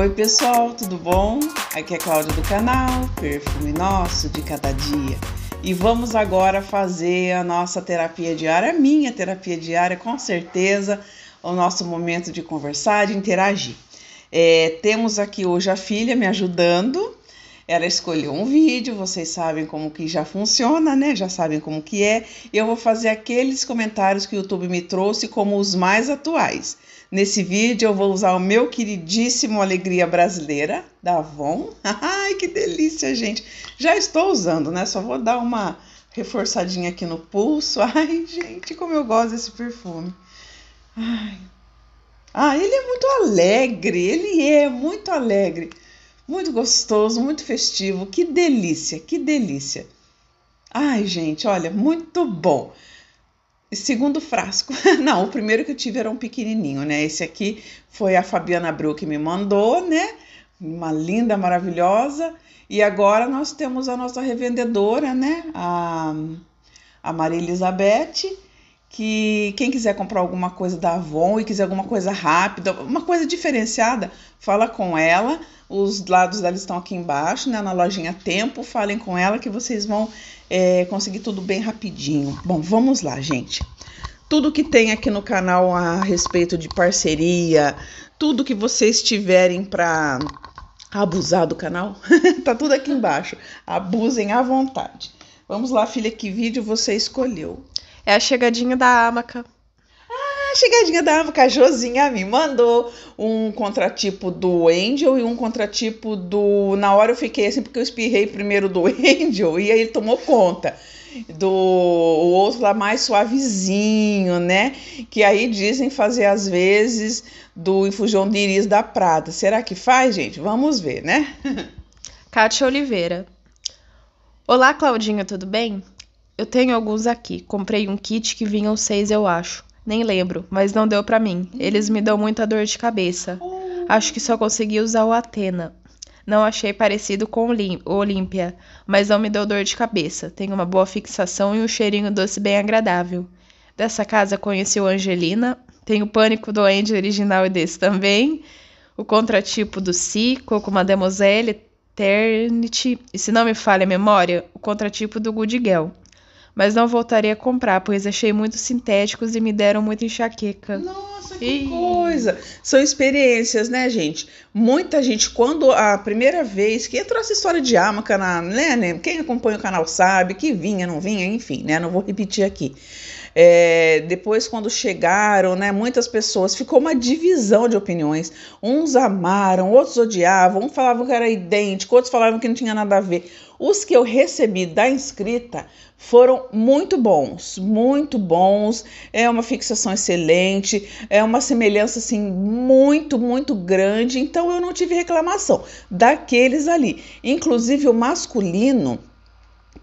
Oi, pessoal, tudo bom? Aqui é Cláudia do canal Perfume Nosso de Cada Dia. E vamos agora fazer a nossa terapia diária, a minha terapia diária, com certeza, o nosso momento de conversar, de interagir. É, temos aqui hoje a filha me ajudando. Ela escolheu um vídeo, vocês sabem como que já funciona, né? Já sabem como que é. Eu vou fazer aqueles comentários que o YouTube me trouxe como os mais atuais. Nesse vídeo eu vou usar o meu queridíssimo Alegria Brasileira da Avon. Ai, que delícia, gente! Já estou usando, né? Só vou dar uma reforçadinha aqui no pulso. Ai, gente, como eu gosto desse perfume. Ai. Ah, ele é muito alegre, ele é muito alegre. Muito gostoso, muito festivo. Que delícia, que delícia. Ai, gente, olha, muito bom. Segundo frasco. Não, o primeiro que eu tive era um pequenininho, né? Esse aqui foi a Fabiana Bru que me mandou, né? Uma linda, maravilhosa. E agora nós temos a nossa revendedora, né? A, a Maria Elizabeth que quem quiser comprar alguma coisa da Avon e quiser alguma coisa rápida, uma coisa diferenciada, fala com ela. Os lados dela estão aqui embaixo, né, na lojinha Tempo. Falem com ela que vocês vão é, conseguir tudo bem rapidinho. Bom, vamos lá, gente. Tudo que tem aqui no canal a respeito de parceria, tudo que vocês tiverem para abusar do canal, tá tudo aqui embaixo. Abusem à vontade. Vamos lá, filha, que vídeo você escolheu? É a chegadinha da Amaca. Ah, a chegadinha da Amaca. A Josinha me mandou um contratipo do Angel e um contratipo do. Na hora eu fiquei assim, porque eu espirrei primeiro do Angel e aí ele tomou conta do o outro lá mais suavezinho, né? Que aí dizem fazer às vezes do infusão de iris da prata. Será que faz, gente? Vamos ver, né? Kátia Oliveira. Olá, Claudinha, tudo bem? Eu tenho alguns aqui. Comprei um kit que vinham seis, eu acho. Nem lembro, mas não deu para mim. Eles me dão muita dor de cabeça. Acho que só consegui usar o Atena. Não achei parecido com o Olímpia, mas não me deu dor de cabeça. Tem uma boa fixação e um cheirinho doce bem agradável. Dessa casa conheci o Angelina. Tem o Pânico do Andy original e desse também. O contratipo do Si, com Mademoiselle Eternity. E se não me falha a memória, o contratipo do Good Girl mas não voltaria a comprar, pois achei muito sintéticos e me deram muita enxaqueca. Nossa, que coisa! São experiências, né, gente? Muita gente, quando a primeira vez que entrou essa história de amaca, na, né, né, quem acompanha o canal sabe que vinha, não vinha, enfim, né? Não vou repetir aqui. É, depois, quando chegaram, né, muitas pessoas, ficou uma divisão de opiniões. Uns amaram, outros odiavam, uns falavam que era idêntico, outros falavam que não tinha nada a ver. Os que eu recebi da inscrita foram muito bons, muito bons. É uma fixação excelente, é uma semelhança assim muito, muito grande. Então eu não tive reclamação daqueles ali. Inclusive o masculino,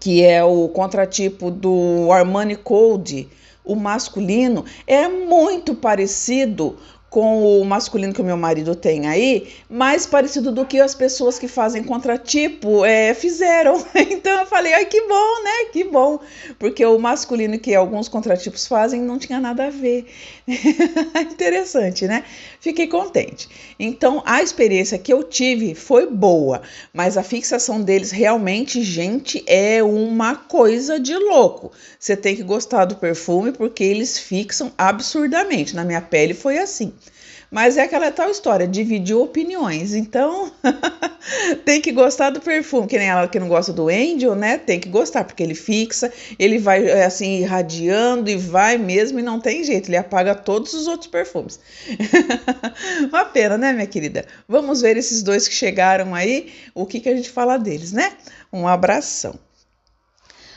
que é o contratipo do Armani Code, o masculino é muito parecido com o masculino que o meu marido tem aí, mais parecido do que as pessoas que fazem contratipo é, fizeram. Então eu falei, ai que bom, né? Que bom, porque o masculino que alguns contratipos fazem não tinha nada a ver. Interessante, né? Fiquei contente. Então a experiência que eu tive foi boa, mas a fixação deles realmente, gente, é uma coisa de louco. Você tem que gostar do perfume porque eles fixam absurdamente. Na minha pele foi assim. Mas é aquela tal história, dividiu opiniões. Então, tem que gostar do perfume. Que nem ela que não gosta do Angel, né? Tem que gostar, porque ele fixa, ele vai eh, assim, irradiando e vai mesmo, e não tem jeito. Ele apaga todos os outros perfumes. Uma pena, né, minha querida? Vamos ver esses dois que chegaram aí, o que, que a gente fala deles, né? Um abração.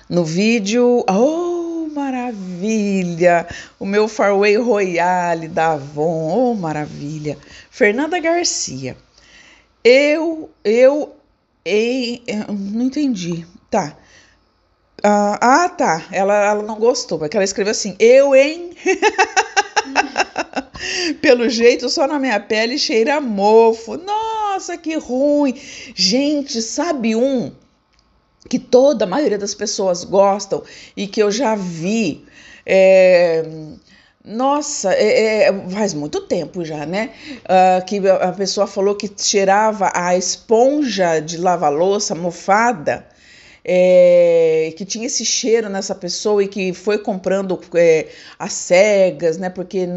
No vídeo. Oh, maravilha! O meu Farway Royale da Avon, oh maravilha! Fernanda Garcia, eu, eu, ei, não entendi, tá. Ah, ah, tá, ela, ela não gostou, porque ela escreveu assim, eu, hein? Pelo jeito, só na minha pele cheira mofo. Nossa, que ruim! Gente, sabe um que toda a maioria das pessoas gostam e que eu já vi. É, nossa, é, é, faz muito tempo já, né? Uh, que a pessoa falou que cheirava a esponja de lavar louça mofada, é, que tinha esse cheiro nessa pessoa e que foi comprando é, as cegas, né? Porque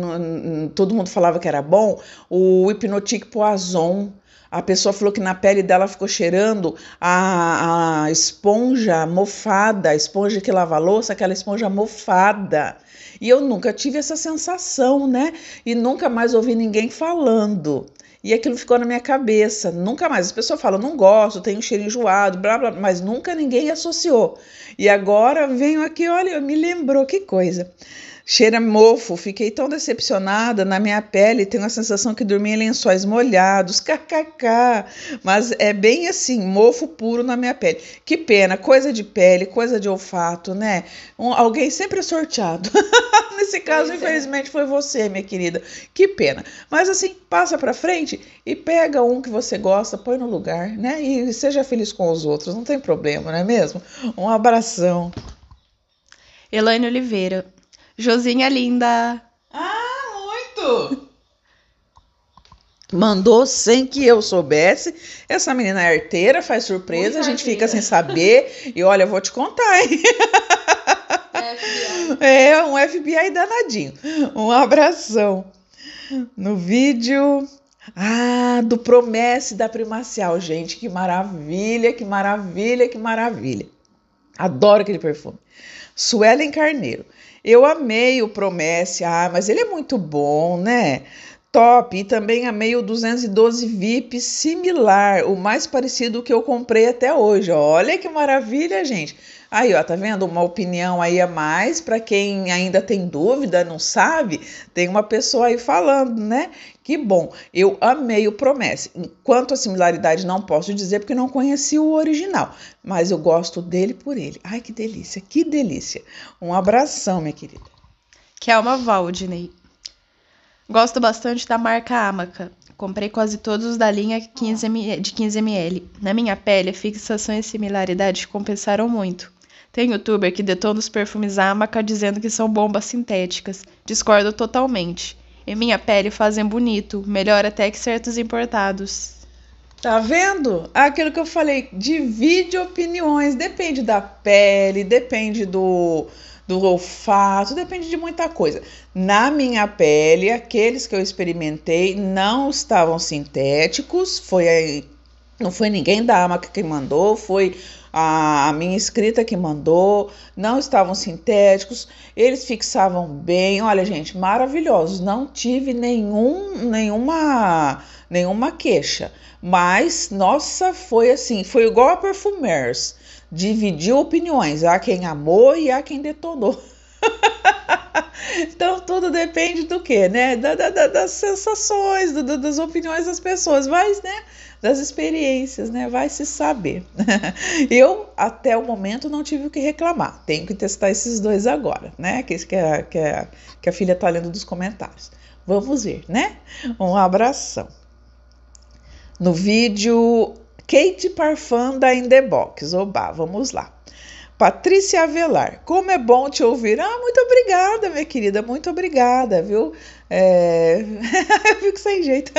todo mundo falava que era bom. O Hypnotic Poison a pessoa falou que na pele dela ficou cheirando a, a esponja mofada, a esponja que lava louça, aquela esponja mofada. E eu nunca tive essa sensação, né? E nunca mais ouvi ninguém falando. E aquilo ficou na minha cabeça. Nunca mais. As pessoas falam, não gosto, tenho um cheiro enjoado, blá, blá, mas nunca ninguém associou. E agora venho aqui, olha, me lembrou, que coisa. Cheira mofo, fiquei tão decepcionada na minha pele, tenho a sensação que dormi em lençóis molhados, kkk. Mas é bem assim, mofo puro na minha pele. Que pena, coisa de pele, coisa de olfato, né? Um, alguém sempre é sorteado. Nesse caso, pois é. infelizmente, é. foi você, minha querida. Que pena. Mas assim, passa pra frente e pega um que você gosta, põe no lugar, né? E seja feliz com os outros, não tem problema, não é mesmo? Um abração. Elaine Oliveira, Josinha linda! Ah, muito! Mandou sem que eu soubesse. Essa menina é arteira, faz surpresa, a gente fica sem saber. e olha, eu vou te contar, hein? FBI. É, um FBI danadinho. Um abração. No vídeo. Ah, do Promesse da Primacial, gente, que maravilha, que maravilha, que maravilha. Adoro aquele perfume. Suelen Carneiro. Eu amei o Promesse, ah, mas ele é muito bom, né? Top, e também amei o 212 VIP similar, o mais parecido que eu comprei até hoje. Olha que maravilha, gente. Aí, ó, tá vendo? Uma opinião aí a mais para quem ainda tem dúvida, não sabe, tem uma pessoa aí falando, né? Que bom, eu amei o Promesse. Quanto à similaridade, não posso dizer porque não conheci o original, mas eu gosto dele por ele. Ai, que delícia, que delícia. Um abração, minha querida. uma Valdinei. Gosto bastante da marca Amaca. Comprei quase todos da linha 15 ml, de 15ml. Na minha pele, fixação e similaridade compensaram muito. Tem youtuber que detona os perfumes Amaca dizendo que são bombas sintéticas. Discordo totalmente e minha pele fazem bonito, melhor até que certos importados. Tá vendo? Aquilo que eu falei, divide opiniões, depende da pele, depende do, do olfato, depende de muita coisa. Na minha pele, aqueles que eu experimentei não estavam sintéticos, foi não foi ninguém da AMA que mandou, foi a, a minha escrita que mandou, não estavam sintéticos, eles fixavam bem. Olha, gente, maravilhosos. Não tive nenhum, nenhuma, nenhuma queixa. Mas, nossa, foi assim, foi igual a Perfumers. Dividiu opiniões. Há quem amou e há quem detonou. então tudo depende do que, né? Da, da, das sensações, do, das opiniões das pessoas. Mas, né? das experiências, né? Vai se saber. Eu, até o momento, não tive o que reclamar. Tenho que testar esses dois agora, né? Que, que, a, é, que, a, é, que a filha tá lendo dos comentários. Vamos ver, né? Um abração. No vídeo, Kate Parfum da Indebox. Oba, vamos lá. Patrícia Avelar, como é bom te ouvir. Ah, muito obrigada, minha querida, muito obrigada, viu? É... eu fico sem jeito.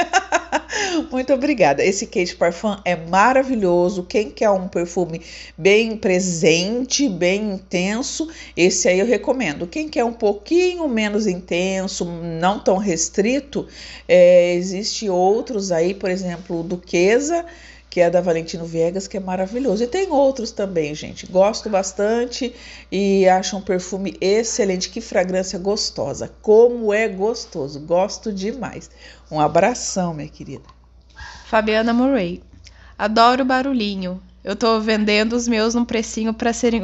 Muito obrigada. Esse Kate Parfum é maravilhoso. Quem quer um perfume bem presente, bem intenso, esse aí eu recomendo. Quem quer um pouquinho menos intenso, não tão restrito, é... existe outros aí, por exemplo, o Duquesa que é da Valentino Viegas, que é maravilhoso. E tem outros também, gente. Gosto bastante e acho um perfume excelente. Que fragrância gostosa. Como é gostoso. Gosto demais. Um abração, minha querida. Fabiana Murray. Adoro o barulhinho. Eu tô vendendo os meus num precinho para serem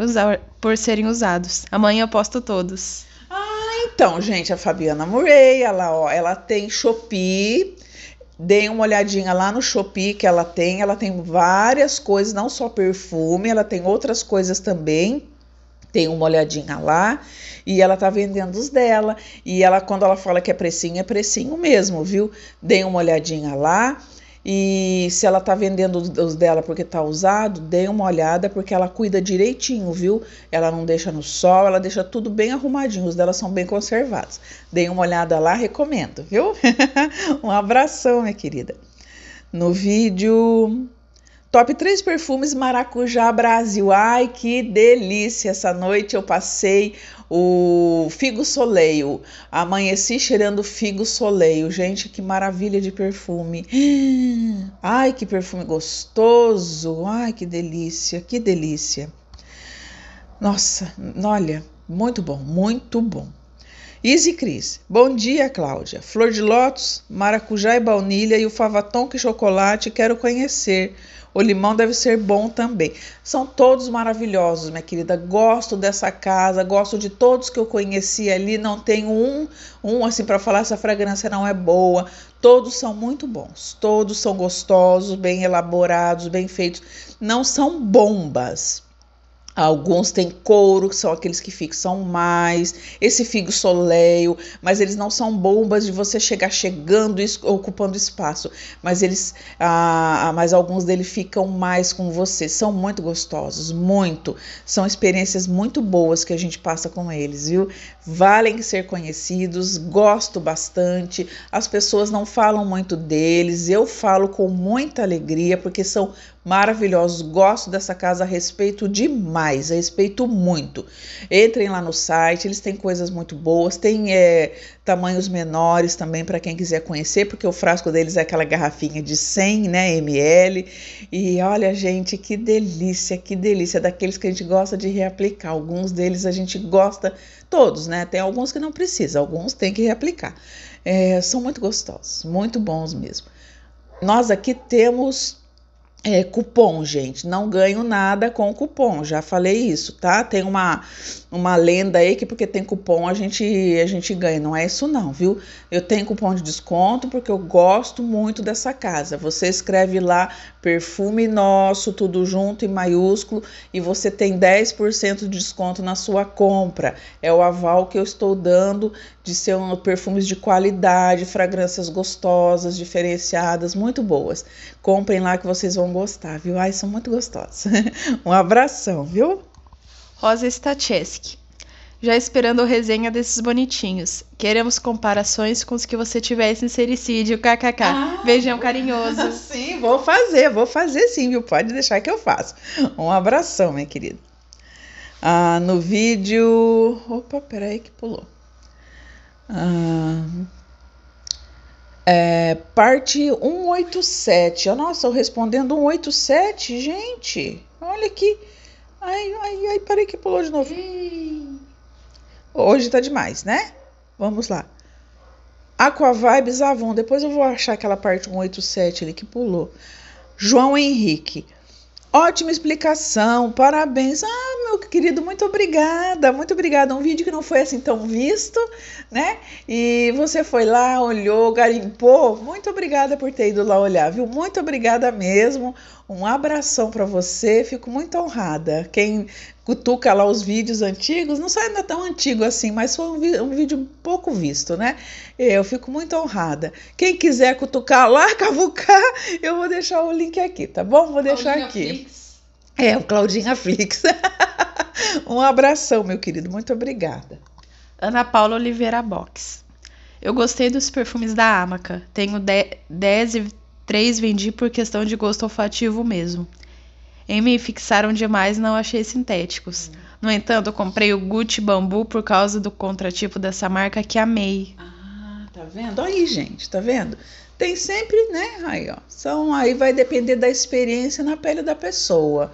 por serem usados. Amanhã eu posto todos. Ah, então, gente, a Fabiana Murray, ela, ó, ela tem Shopee Deem uma olhadinha lá no Shopee que ela tem. Ela tem várias coisas, não só perfume, ela tem outras coisas também tem uma olhadinha lá e ela tá vendendo os dela. E ela, quando ela fala que é precinho, é precinho mesmo, viu? Dê uma olhadinha lá. E se ela tá vendendo os dela porque tá usado, dê uma olhada porque ela cuida direitinho, viu? Ela não deixa no sol, ela deixa tudo bem arrumadinho, os dela são bem conservados. Dê uma olhada lá, recomendo, viu? um abração, minha querida. No vídeo Top 3 perfumes Maracujá Brasil. Ai, que delícia! Essa noite eu passei o figo soleil. Amanheci cheirando figo soleil. Gente, que maravilha de perfume. Ai, que perfume gostoso. Ai, que delícia, que delícia. Nossa, olha, muito bom, muito bom. Easy Cris. Bom dia, Cláudia. Flor de lótus, maracujá e baunilha e o favaton que chocolate quero conhecer. O limão deve ser bom também. São todos maravilhosos, minha querida. Gosto dessa casa, gosto de todos que eu conheci ali. Não tenho um, um assim para falar essa fragrância não é boa. Todos são muito bons. Todos são gostosos, bem elaborados, bem feitos. Não são bombas Alguns têm couro, que são aqueles que fixam mais, esse figo soleio mas eles não são bombas de você chegar chegando e ocupando espaço, mas eles, ah, ah mas alguns deles ficam mais com você, são muito gostosos, muito, são experiências muito boas que a gente passa com eles, viu? Valem ser conhecidos, gosto bastante, as pessoas não falam muito deles, eu falo com muita alegria, porque são maravilhosos. Gosto dessa casa, respeito demais, respeito muito. Entrem lá no site, eles têm coisas muito boas, tem é, tamanhos menores também para quem quiser conhecer, porque o frasco deles é aquela garrafinha de 100 né, ml. E olha, gente, que delícia, que delícia. Daqueles que a gente gosta de reaplicar, alguns deles a gente gosta, todos, né? Tem alguns que não precisa, alguns tem que reaplicar. É, são muito gostosos, muito bons mesmo. Nós aqui temos é, cupom, gente, não ganho nada com cupom, já falei isso, tá? Tem uma, uma lenda aí que porque tem cupom a gente, a gente ganha, não é isso não, viu? Eu tenho cupom de desconto porque eu gosto muito dessa casa. Você escreve lá perfume nosso, tudo junto em maiúsculo e você tem 10% de desconto na sua compra. É o aval que eu estou dando de ser um, perfumes de qualidade, fragrâncias gostosas, diferenciadas, muito boas. Comprem lá que vocês vão gostar, viu? Ai, são muito gostosos. um abração, viu? Rosa Stacheski. Já esperando a resenha desses bonitinhos. Queremos comparações com os que você tiver sincericídio, kkk. Ah, Beijão carinhoso. Sim, vou fazer, vou fazer sim, viu? Pode deixar que eu faço. Um abração, minha querida. Ah, no vídeo. Opa, peraí que pulou. Ah, é, parte 187. Nossa, eu respondendo 187, gente. Olha aqui. Ai, ai, ai, parei que pulou de novo. Hoje tá demais, né? Vamos lá. Aquavibes Avon. Depois eu vou achar aquela parte 187 ali que pulou. João Henrique. Ótima explicação, parabéns. Ah, meu querido, muito obrigada, muito obrigada. Um vídeo que não foi assim tão visto, né? E você foi lá, olhou, garimpou. Muito obrigada por ter ido lá olhar, viu? Muito obrigada mesmo. Um abração para você, fico muito honrada. Quem cutuca lá os vídeos antigos, não sei ainda tão antigo assim, mas foi um, um, vídeo pouco visto, né? Eu fico muito honrada. Quem quiser cutucar lá, cavucar, eu vou deixar o link aqui, tá bom? Vou deixar aqui. É, o Claudinha Flix. um abração, meu querido, muito obrigada. Ana Paula Oliveira Box. Eu gostei dos perfumes da Amaca. Tenho 10 e Três vendi por questão de gosto olfativo mesmo. Em me fixaram demais não achei sintéticos. No entanto, comprei o Gucci Bambu por causa do contratipo dessa marca que amei. Ah, tá vendo? Aí, gente, tá vendo? Tem sempre, né? Aí, ó. São, aí vai depender da experiência na pele da pessoa.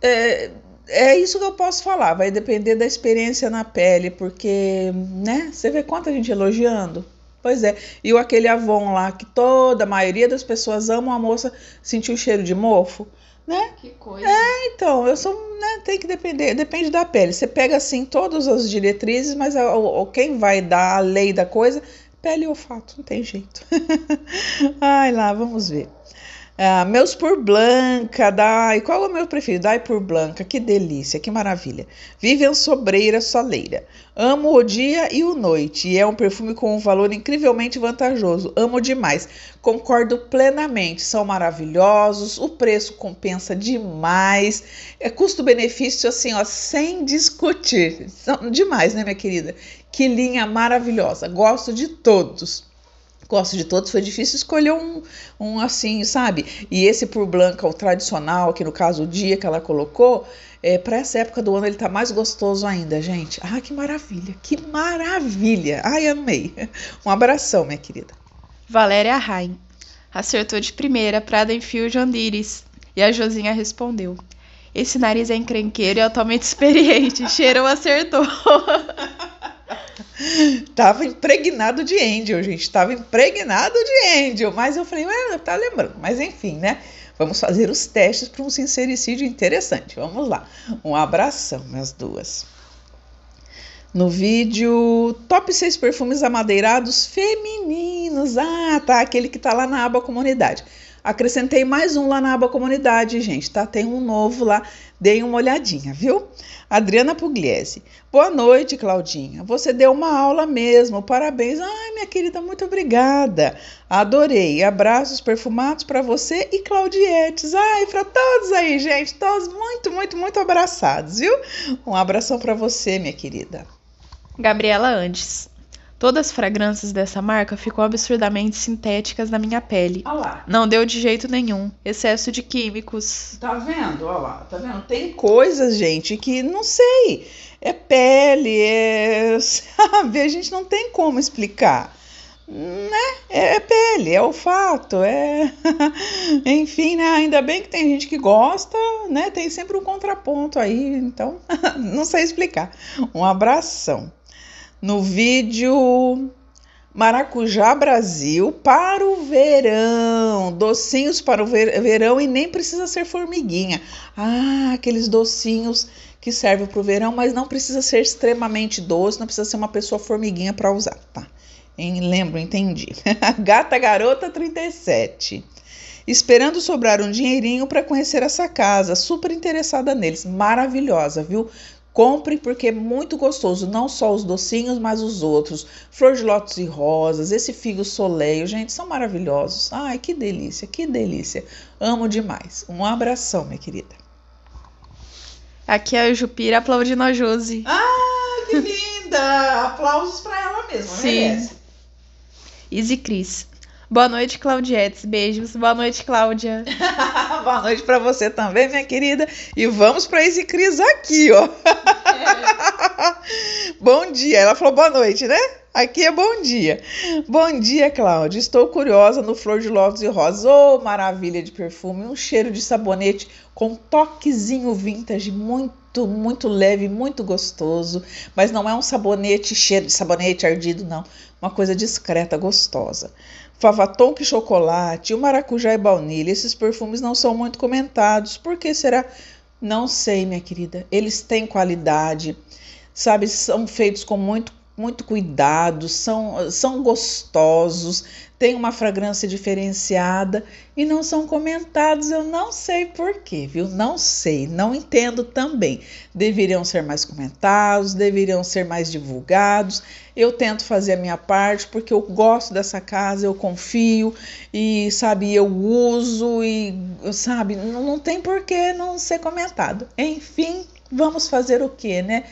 É, é isso que eu posso falar. Vai depender da experiência na pele, porque, né? Você vê quanta gente elogiando? Pois é. E aquele Avon lá, que toda a maioria das pessoas amam, a moça sentiu o cheiro de mofo, né? Que coisa. É, então, eu sou, né, tem que depender, depende da pele. Você pega, assim, todas as diretrizes, mas a, a, quem vai dar a lei da coisa, pele e olfato, não tem jeito. Ai lá, vamos ver. Ah, meus por Blanca, dai. Qual é o meu preferido? Dai por Blanca, que delícia, que maravilha. Vivian Sobreira Soleira. Amo o dia e o noite. E é um perfume com um valor incrivelmente vantajoso. Amo demais. Concordo plenamente. São maravilhosos. O preço compensa demais. É custo-benefício, assim, ó, sem discutir. São demais, né, minha querida? Que linha maravilhosa. Gosto de todos gosto de todos, foi difícil escolher um, um assim, sabe? E esse por blanca, o tradicional, que no caso o dia que ela colocou, é, para essa época do ano ele tá mais gostoso ainda, gente. Ah, que maravilha, que maravilha. Ai, amei. Um abração, minha querida. Valéria Rain acertou de primeira Prada Enfield Andiris. E a Josinha respondeu: Esse nariz é encrenqueiro e é altamente experiente. Cheirou, acertou. tava impregnado de Angel, gente. Tava impregnado de Angel. Mas eu falei, ah, tá lembrando. Mas enfim, né? Vamos fazer os testes para um sincericídio interessante. Vamos lá. Um abração, minhas duas. No vídeo, top 6 perfumes amadeirados femininos. Ah, tá. Aquele que tá lá na aba comunidade. Acrescentei mais um lá na aba comunidade, gente, tá? Tem um novo lá, dei uma olhadinha, viu? Adriana Pugliese. Boa noite, Claudinha. Você deu uma aula mesmo. Parabéns. Ai, minha querida, muito obrigada. Adorei. Abraços perfumados para você e Claudietes. Ai, para todos aí, gente. Todos muito, muito, muito abraçados, viu? Um abração para você, minha querida. Gabriela Andes. Todas as fragrâncias dessa marca ficam absurdamente sintéticas na minha pele. Olha lá. Não deu de jeito nenhum. Excesso de químicos. Tá vendo? Olha lá, tá vendo? Tem coisas, gente, que não sei. É pele, é. Sabe? A gente não tem como explicar né? É, é pele, é olfato, é. Enfim, né? Ainda bem que tem gente que gosta, né? Tem sempre um contraponto aí, então não sei explicar. Um abração no vídeo Maracujá Brasil para o verão, docinhos para o verão e nem precisa ser formiguinha. Ah, aqueles docinhos que servem para o verão, mas não precisa ser extremamente doce, não precisa ser uma pessoa formiguinha para usar, tá? Em, lembro, entendi. Gata Garota 37. Esperando sobrar um dinheirinho para conhecer essa casa, super interessada neles, maravilhosa, viu? Compre porque é muito gostoso, não só os docinhos, mas os outros. Flor de lótus e rosas, esse figo soleio, gente, são maravilhosos. Ai, que delícia, que delícia. Amo demais. Um abração, minha querida. Aqui é a Jupira aplaudindo a Josi. Ah, que linda! Aplausos para ela mesma, Sim. Izzy Easy Cris. Boa noite, Claudietes. Beijos. Boa noite, Cláudia. Boa noite para você também, minha querida. E vamos para esse Cris aqui, ó. É. bom dia. Ela falou boa noite, né? Aqui é bom dia. Bom dia, Cláudia. Estou curiosa no Flor de Lótus e Rosa. Oh, maravilha de perfume. Um cheiro de sabonete com toquezinho vintage muito, muito leve, muito gostoso. Mas não é um sabonete cheiro de sabonete ardido, não. Uma coisa discreta, gostosa favatonque e chocolate, o maracujá e baunilha, esses perfumes não são muito comentados. Por que será? Não sei, minha querida. Eles têm qualidade, sabe? São feitos com muito muito cuidados são, são gostosos, têm uma fragrância diferenciada e não são comentados. Eu não sei porquê, viu? Não sei, não entendo também. Deveriam ser mais comentados, deveriam ser mais divulgados. Eu tento fazer a minha parte porque eu gosto dessa casa, eu confio e, sabe, eu uso e, sabe, não, não tem porquê não ser comentado. Enfim, vamos fazer o quê, né?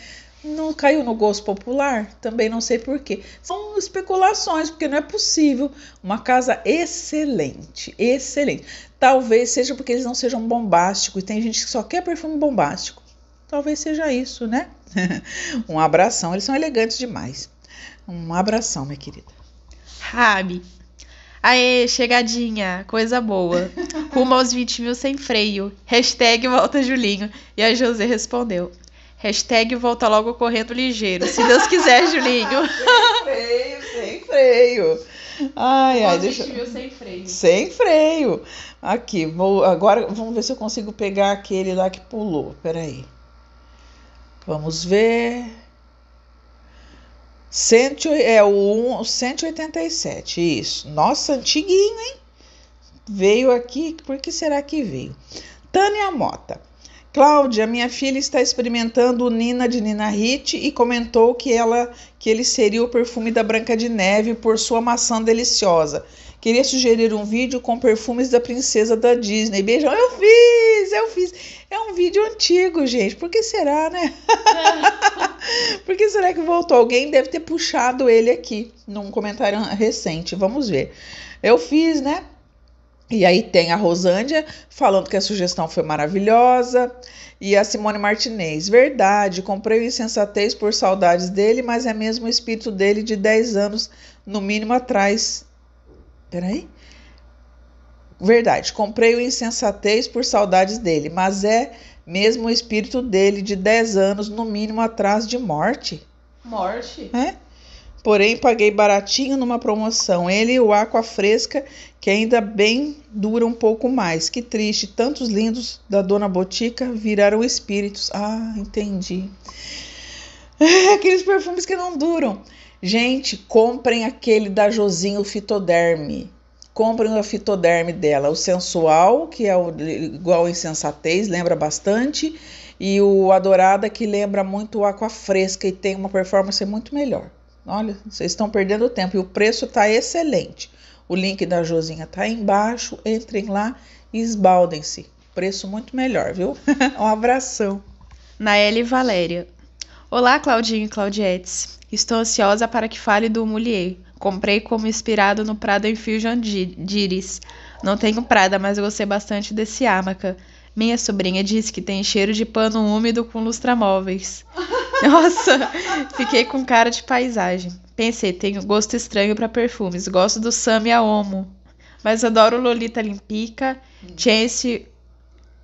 não caiu no gosto popular, também não sei porquê. São especulações, porque não é possível. Uma casa excelente, excelente. Talvez seja porque eles não sejam bombásticos, e tem gente que só quer perfume bombástico. Talvez seja isso, né? um abração, eles são elegantes demais. Um abração, minha querida. Rabi. Aê, chegadinha, coisa boa. Rumo aos 20 mil sem freio. Hashtag volta Julinho. E a José respondeu. Hashtag volta logo correndo ligeiro. Se Deus quiser, Julinho. sem freio, sem freio. Ai, ai, deixa. Sem freio. Sem freio. Aqui, vou agora vamos ver se eu consigo pegar aquele lá que pulou. Peraí. Vamos ver. Cento, é o 187, isso. Nossa, antiguinho, hein? Veio aqui, por que será que veio? Tânia Mota. Cláudia, minha filha está experimentando o Nina de Nina Hit e comentou que ela que ele seria o perfume da Branca de Neve por sua maçã deliciosa. Queria sugerir um vídeo com perfumes da princesa da Disney. Beijão, eu fiz, eu fiz. É um vídeo antigo, gente. Por que será, né? por que será que voltou? Alguém deve ter puxado ele aqui num comentário recente. Vamos ver. Eu fiz, né? E aí tem a Rosândia falando que a sugestão foi maravilhosa. E a Simone Martinez, verdade, comprei o insensatez por saudades dele, mas é mesmo o espírito dele de 10 anos, no mínimo, atrás. Peraí. Verdade, comprei o insensatez por saudades dele, mas é mesmo o espírito dele de 10 anos, no mínimo, atrás de morte. Morte? É? porém paguei baratinho numa promoção. Ele e o Aqua Fresca, que ainda bem dura um pouco mais. Que triste, tantos lindos da Dona Botica viraram espíritos. Ah, entendi. Aqueles perfumes que não duram. Gente, comprem aquele da Josinho Fitoderme. Comprem o fitoderme dela, o sensual, que é o, igual insensatez, lembra bastante, e o adorada, que lembra muito o aqua fresca e tem uma performance muito melhor. Olha, vocês estão perdendo tempo e o preço está excelente. O link da Josinha está embaixo. Entrem lá e esbaldem-se. Preço muito melhor, viu? um abração. Naeli Valéria. Olá, Claudinho e Claudietes. Estou ansiosa para que fale do Mulier. Comprei como inspirado no Prada Infusion Diris. Não tenho Prada, mas gostei bastante desse Amaca. Minha sobrinha disse que tem cheiro de pano úmido com lustramóveis. Nossa, fiquei com cara de paisagem. Pensei, tenho gosto estranho para perfumes. Gosto do Sam e a Omo. Mas adoro Lolita Limpica, hum. Chance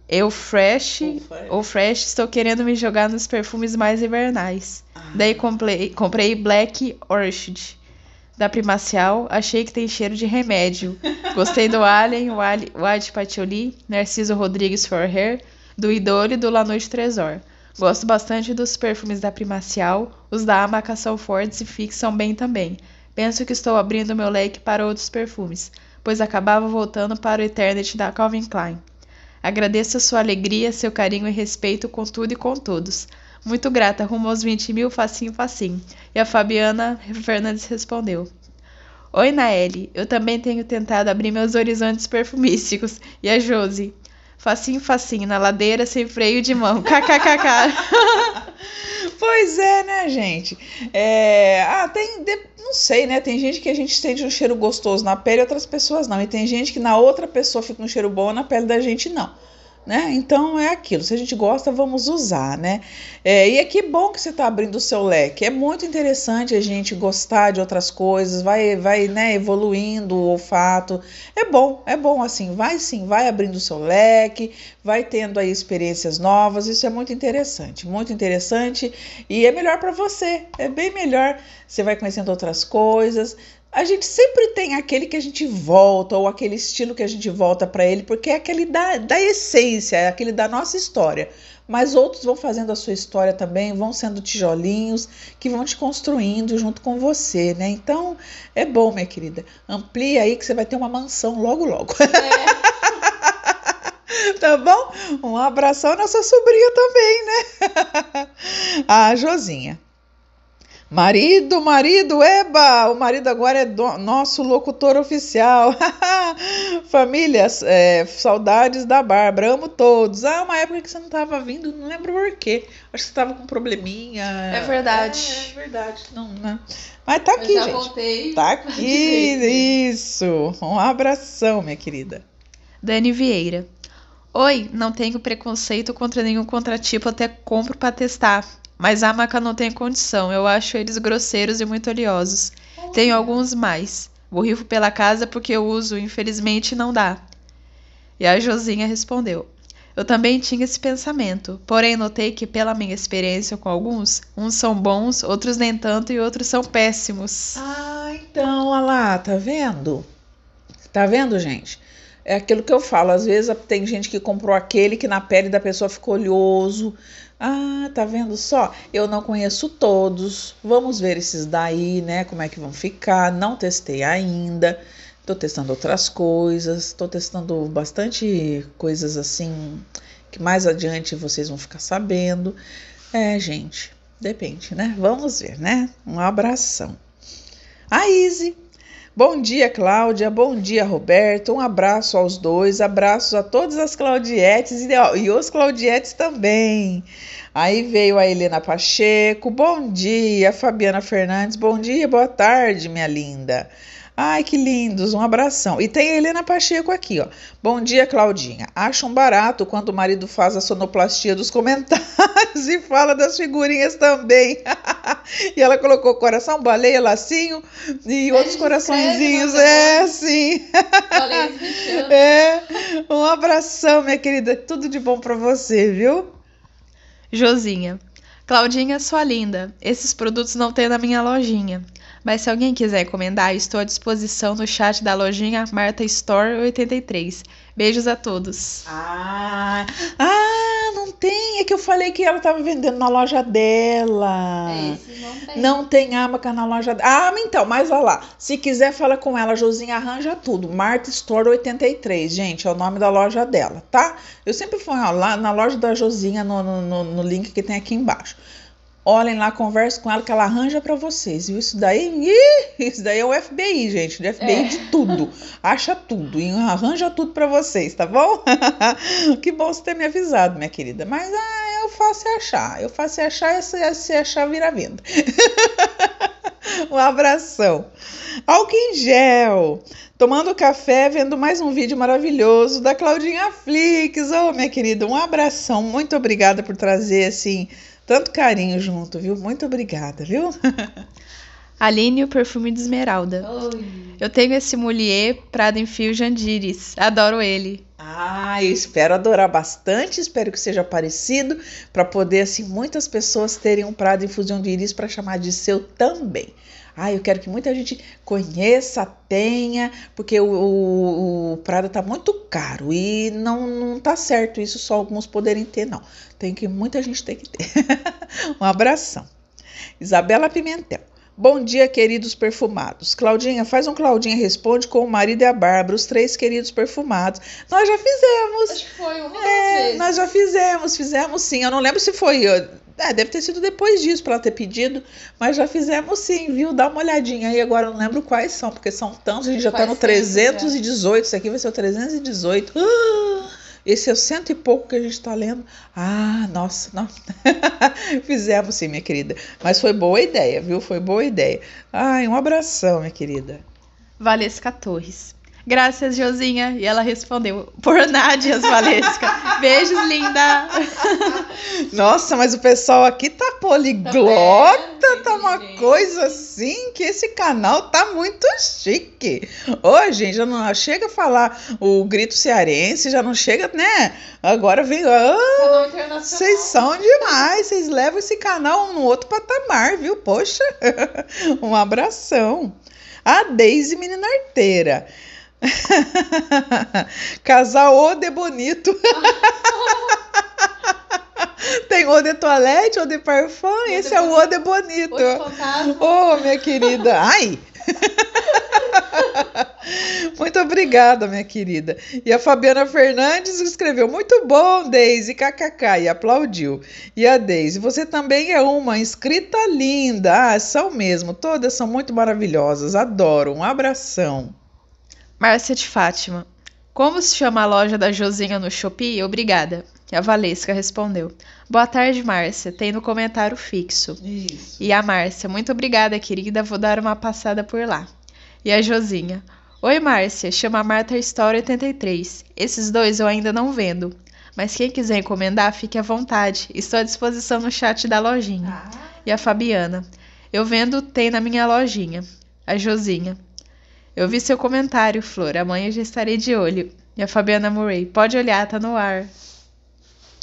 eu fresh, ou fresh, estou querendo me jogar nos perfumes mais invernais. Ah. Daí comprei, comprei Black Orchid, da Primacial, achei que tem cheiro de remédio. Gostei do Alien, o Ali, White Patchouli, Narciso Rodrigues For Hair, do Idole e do La Noite Tresor. Gosto bastante dos perfumes da Primacial, os da Amaca são fortes e fixam bem também. Penso que estou abrindo meu leque para outros perfumes, pois acabava voltando para o Eternity da Calvin Klein. Agradeço a sua alegria, seu carinho e respeito com tudo e com todos. Muito grata, rumo aos 20 mil, facinho, facinho. E a Fabiana Fernandes respondeu. Oi, Naeli. Eu também tenho tentado abrir meus horizontes perfumísticos. E a Josi. Facinho, facinho, na ladeira, sem freio de mão. KKKK. pois é, né, gente? É... Ah, tem. Não sei, né? Tem gente que a gente sente um cheiro gostoso na pele, outras pessoas não. E tem gente que na outra pessoa fica um cheiro bom, na pele da gente não né? Então é aquilo. Se a gente gosta, vamos usar, né? É, e é que bom que você está abrindo o seu leque. É muito interessante a gente gostar de outras coisas, vai, vai, né? Evoluindo o olfato. É bom, é bom assim. Vai sim, vai abrindo o seu leque, vai tendo aí experiências novas. Isso é muito interessante, muito interessante e é melhor para você. É bem melhor. Você vai conhecendo outras coisas a gente sempre tem aquele que a gente volta ou aquele estilo que a gente volta para ele, porque é aquele da, da essência, é aquele da nossa história. Mas outros vão fazendo a sua história também, vão sendo tijolinhos que vão te construindo junto com você, né? Então é bom, minha querida. Amplia aí que você vai ter uma mansão logo, logo. É. tá bom? Um abração na sua sobrinha também, né? a Josinha. Marido, marido, eba! O marido agora é do... nosso locutor oficial. Famílias, é, saudades da Bárbara, amo todos. Ah, uma época que você não estava vindo, não lembro por quê. Acho que você tava com um probleminha. É verdade. É, é verdade, não, né? Mas tá aqui, Eu já gente. Voltei. Tá aqui, isso. Um abração, minha querida. Dani Vieira. Oi, não tenho preconceito contra nenhum contratipo, até compro para testar mas a maca não tem condição. Eu acho eles grosseiros e muito oleosos. Tenho alguns mais. Borrifo pela casa porque eu uso, infelizmente não dá. E a Josinha respondeu: Eu também tinha esse pensamento, porém notei que, pela minha experiência com alguns, uns são bons, outros nem tanto e outros são péssimos. Ah, então, olha lá, tá vendo? Tá vendo, gente? É aquilo que eu falo, às vezes tem gente que comprou aquele que na pele da pessoa ficou oleoso, ah, tá vendo só? Eu não conheço todos. Vamos ver esses daí, né? Como é que vão ficar? Não testei ainda. Tô testando outras coisas. Tô testando bastante coisas assim que mais adiante vocês vão ficar sabendo. É, gente, depende, né? Vamos ver, né? Um abração. A Izzy Bom dia, Cláudia. Bom dia, Roberto. Um abraço aos dois. Abraços a todas as Claudietes e, e os Claudietes também. Aí veio a Helena Pacheco. Bom dia, Fabiana Fernandes. Bom dia, boa tarde, minha linda. Ai, que lindos, um abração. E tem a Helena Pacheco aqui, ó. Bom dia, Claudinha. Acho um barato quando o marido faz a sonoplastia dos comentários e fala das figurinhas também. e ela colocou coração, baleia, lacinho e é outros coraçõezinhos. É, sim. é. Um abração, minha querida. Tudo de bom para você, viu? Josinha. Claudinha, sua linda. Esses produtos não tem na minha lojinha. Mas se alguém quiser encomendar, estou à disposição no chat da lojinha Marta Store 83. Beijos a todos. Ah, ah, não tem. É que eu falei que ela estava vendendo na loja dela. não tem. Não tem Amaca tá na loja dela. Ah, então, mas olha lá. Se quiser, fala com ela. Josinha arranja tudo. Marta Store 83, gente. É o nome da loja dela, tá? Eu sempre fui ó, lá na loja da Josinha no, no, no link que tem aqui embaixo. Olhem lá, converse com ela que ela arranja para vocês, viu? Isso daí, isso daí é o FBI, gente, O FBI é. de tudo. Acha tudo e arranja tudo para vocês, tá bom? que bom você ter me avisado, minha querida. Mas ah, eu faço é achar. Eu faço é achar e se achar vira venda. um abração. Álcool em gel. Tomando café, vendo mais um vídeo maravilhoso da Claudinha Flix. Ô, oh, minha querida, um abração. Muito obrigada por trazer, assim, tanto carinho junto, viu? Muito obrigada, viu? Aline, o perfume de esmeralda. Oi. Eu tenho esse Moulier Prada em Fio Jandires. Adoro ele. Ah, eu espero adorar bastante. Espero que seja parecido para poder assim muitas pessoas terem um Prada em Fio Jandires para chamar de seu também. Ah, eu quero que muita gente conheça, tenha, porque o, o, o Prada tá muito caro e não, não tá certo isso só alguns poderem ter, não. Tem que muita gente tem que ter. um abração. Isabela Pimentel. Bom dia, queridos perfumados. Claudinha, faz um Claudinha Responde com o marido e a Bárbara, os três queridos perfumados. Nós já fizemos. Acho foi nós ah, já fizemos, fizemos sim. Eu não lembro se foi. Eu, é, deve ter sido depois disso para ela ter pedido, mas já fizemos sim, viu? Dá uma olhadinha aí. Agora eu não lembro quais são, porque são tantos. A gente já está no 318. Isso aqui vai ser o 318. Ah, esse é o cento e pouco que a gente está lendo. Ah, nossa, não. fizemos sim, minha querida. Mas foi boa ideia, viu? Foi boa ideia. Ai, um abração, minha querida. Valesca Torres. Graças, Josinha. E ela respondeu: Por Nádias Valesca. Beijos, linda. Nossa, mas o pessoal aqui tá, tá poliglota, tá, bem, tá uma gente. coisa assim que esse canal tá muito chique. Ô, gente, já não chega a falar o grito cearense, já não chega, né? Agora vem. Oh, vocês são demais, vocês levam esse canal no outro patamar, viu? Poxa, um abração. A Deise Menina Arteira. Casal ode bonito. Tem o de toilette, o de parfum, esse de é o ode bonito. Ô, oh, minha querida. Ai! Muito obrigada, minha querida. E a Fabiana Fernandes escreveu: Muito bom, Deise, kkk, e aplaudiu. E a Deise, você também é uma inscrita linda. Ah, são mesmo, todas são muito maravilhosas. Adoro, um abração. Márcia de Fátima. Como se chama a loja da Josinha no Shopee? Obrigada. A Valesca respondeu. Boa tarde, Márcia. Tem no comentário fixo. Isso. E a Márcia, muito obrigada, querida. Vou dar uma passada por lá. E a Josinha. Oi, Márcia. Chama Marta Store 83. Esses dois eu ainda não vendo. Mas quem quiser encomendar, fique à vontade. Estou à disposição no chat da lojinha. Ah. E a Fabiana. Eu vendo tem na minha lojinha. A Josinha. Eu vi seu comentário, Flor. Amanhã eu já estarei de olho. E a Fabiana Murray, pode olhar, tá no ar.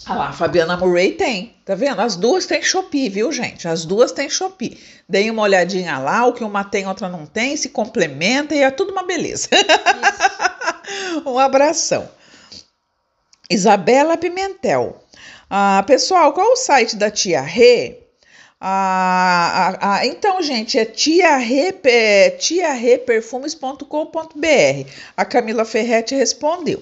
Ah lá, a Fabiana Murray tem, tá vendo? As duas têm Shopee, viu, gente? As duas têm Shopee. Deem uma olhadinha lá, o que uma tem, outra não tem, se complementa e é tudo uma beleza. um abração. Isabela Pimentel. Ah, pessoal, qual o site da tia Rê? Ah, ah, ah, então, gente, é tiareperfumes.com.br. É, a Camila Ferretti respondeu.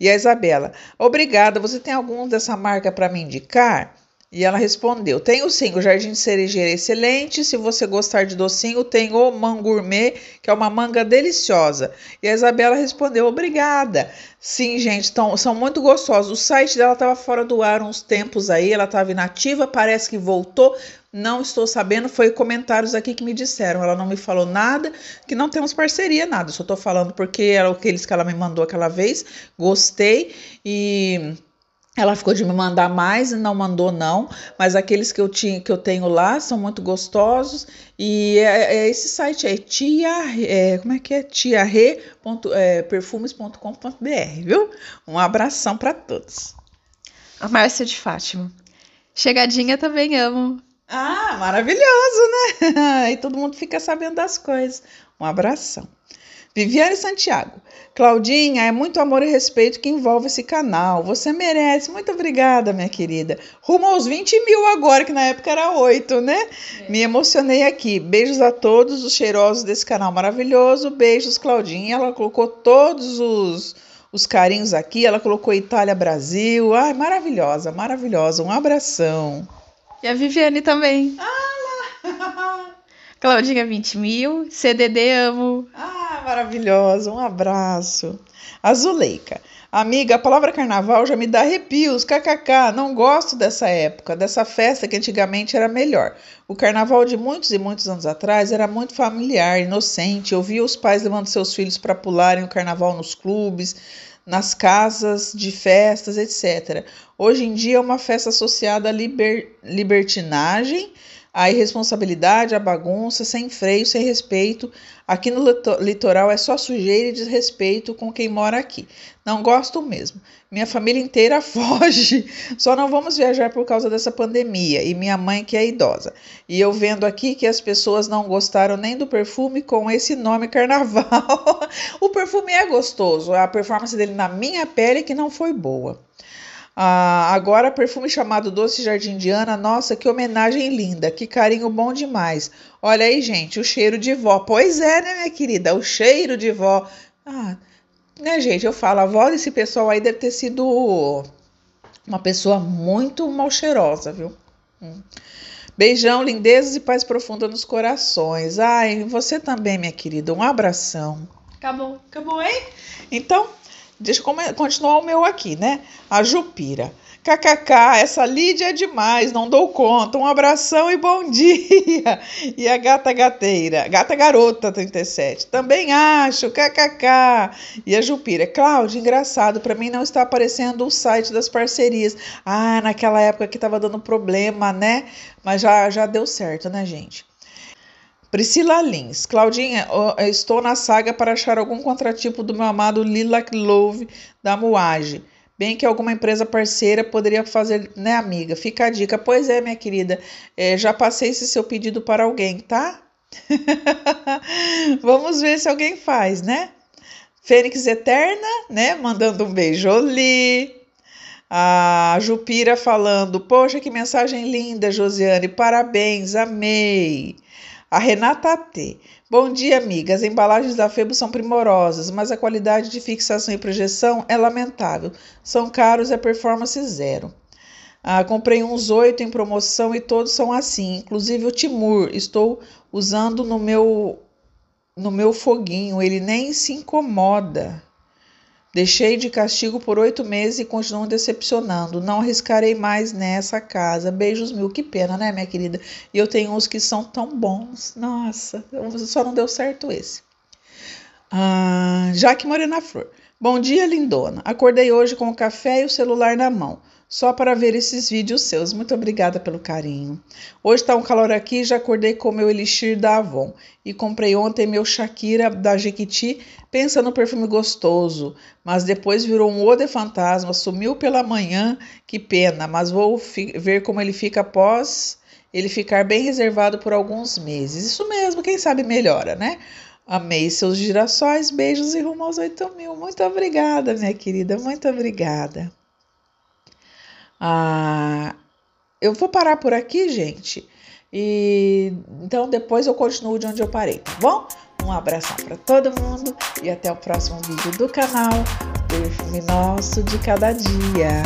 E a Isabela, obrigada. Você tem algum dessa marca para me indicar? E ela respondeu: Tenho sim, o jardim de cerejeira é excelente. Se você gostar de docinho, tem o mangourmet, que é uma manga deliciosa. E a Isabela respondeu: Obrigada. Sim, gente, tão, são muito gostosos. O site dela estava fora do ar uns tempos aí, ela estava inativa, parece que voltou. Não estou sabendo, foi comentários aqui que me disseram. Ela não me falou nada, que não temos parceria, nada. Só estou falando porque era aqueles que ela me mandou aquela vez. Gostei e ela ficou de me mandar mais e não mandou não, mas aqueles que eu tinha que eu tenho lá são muito gostosos e é, é esse site é tia é, como é que é tiare.perfumes.com.br, é, viu? Um abração para todos. A Márcia de Fátima. Chegadinha também amo. Ah, maravilhoso, né? e todo mundo fica sabendo das coisas. Um abração. Viviane Santiago. Claudinha, é muito amor e respeito que envolve esse canal. Você merece. Muito obrigada, minha querida. Rumo aos 20 mil agora, que na época era 8, né? É. Me emocionei aqui. Beijos a todos os cheirosos desse canal maravilhoso. Beijos, Claudinha. Ela colocou todos os, os carinhos aqui. Ela colocou Itália, Brasil. Ai, maravilhosa, maravilhosa. Um abração. E a Viviane também. Ah, lá. Claudinha, 20 mil. CDD, amo. Ah maravilhosa, um abraço. azuleica amiga, a palavra carnaval já me dá arrepios, kkk, não gosto dessa época, dessa festa que antigamente era melhor. O carnaval de muitos e muitos anos atrás era muito familiar, inocente, eu via os pais levando seus filhos para pularem o carnaval nos clubes, nas casas de festas, etc. Hoje em dia é uma festa associada à liber... libertinagem, a irresponsabilidade, a bagunça, sem freio, sem respeito. Aqui no litoral é só sujeira e desrespeito com quem mora aqui. Não gosto mesmo. Minha família inteira foge. Só não vamos viajar por causa dessa pandemia e minha mãe que é idosa. E eu vendo aqui que as pessoas não gostaram nem do perfume com esse nome carnaval. o perfume é gostoso, a performance dele na minha pele que não foi boa. Ah, agora, perfume chamado Doce Jardim de ana Nossa, que homenagem linda. Que carinho bom demais. Olha aí, gente, o cheiro de vó. Pois é, né, minha querida? O cheiro de vó. Ah, né, gente? Eu falo, a vó desse pessoal aí deve ter sido uma pessoa muito mal cheirosa, viu? Hum. Beijão, lindezas e paz profunda nos corações. Ai, você também, minha querida. Um abração. Acabou, acabou, hein? Então, Deixa eu continuar o meu aqui, né? A Jupira. KKK, essa Lídia é demais, não dou conta. Um abração e bom dia. E a gata gateira, gata garota 37. Também acho, KKK. E a Jupira, Cláudia, engraçado, para mim não está aparecendo o site das parcerias. Ah, naquela época que estava dando problema, né? Mas já, já deu certo, né, gente? Priscila Lins, Claudinha, estou na saga para achar algum contratipo do meu amado Lilac Love da Muage. Bem que alguma empresa parceira poderia fazer, né, amiga? Fica a dica. Pois é, minha querida, é, já passei esse seu pedido para alguém, tá? Vamos ver se alguém faz, né? Fênix Eterna, né? Mandando um beijo, A Jupira falando: Poxa, que mensagem linda, Josiane. Parabéns, amei. A Renata T. Bom dia, amiga. As embalagens da Febo são primorosas, mas a qualidade de fixação e projeção é lamentável. São caros e é a performance zero. Ah, comprei uns oito em promoção e todos são assim, inclusive o Timur. Estou usando no meu no meu foguinho, ele nem se incomoda. Deixei de castigo por oito meses e continuo decepcionando. Não arriscarei mais nessa casa. Beijos mil. Que pena, né, minha querida? E eu tenho uns que são tão bons. Nossa, só não deu certo esse. Ah, Jaque Morena Flor. Bom dia, lindona. Acordei hoje com o café e o celular na mão só para ver esses vídeos seus. Muito obrigada pelo carinho. Hoje está um calor aqui, já acordei com meu Elixir da Avon e comprei ontem meu Shakira da Jequiti, pensa no perfume gostoso, mas depois virou um Ode Fantasma, sumiu pela manhã, que pena, mas vou ver como ele fica após ele ficar bem reservado por alguns meses. Isso mesmo, quem sabe melhora, né? Amei seus girassóis, beijos e rumo aos 8 mil. Muito obrigada, minha querida, muito obrigada. Ah, eu vou parar por aqui, gente. E então depois eu continuo de onde eu parei, tá bom? Um abração para todo mundo e até o próximo vídeo do canal Perfume Nosso de Cada Dia.